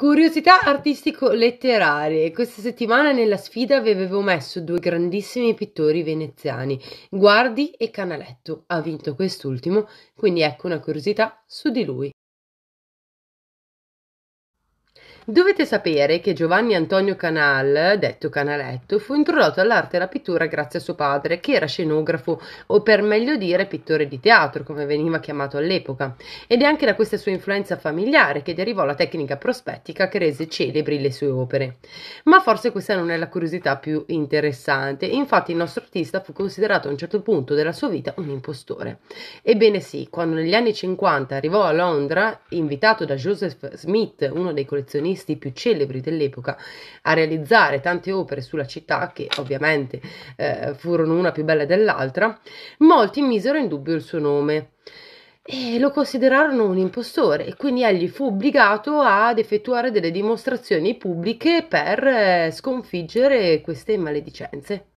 Curiosità artistico-letterarie. Questa settimana nella sfida vi avevo messo due grandissimi pittori veneziani, Guardi e Canaletto. Ha vinto quest'ultimo, quindi ecco una curiosità su di lui. Dovete sapere che Giovanni Antonio Canal, detto Canaletto, fu introdotto all'arte della pittura grazie a suo padre, che era scenografo, o per meglio dire pittore di teatro, come veniva chiamato all'epoca. Ed è anche da questa sua influenza familiare che derivò la tecnica prospettica che rese celebri le sue opere. Ma forse questa non è la curiosità più interessante. Infatti, il nostro artista fu considerato a un certo punto della sua vita un impostore. Ebbene sì, quando negli anni 50 arrivò a Londra, invitato da Joseph Smith, uno dei collezionisti professionisti più celebri dell'epoca a realizzare tante opere sulla città, che ovviamente eh, furono una più bella dell'altra, molti misero in dubbio il suo nome e lo considerarono un impostore e quindi egli fu obbligato ad effettuare delle dimostrazioni pubbliche per eh, sconfiggere queste maledicenze.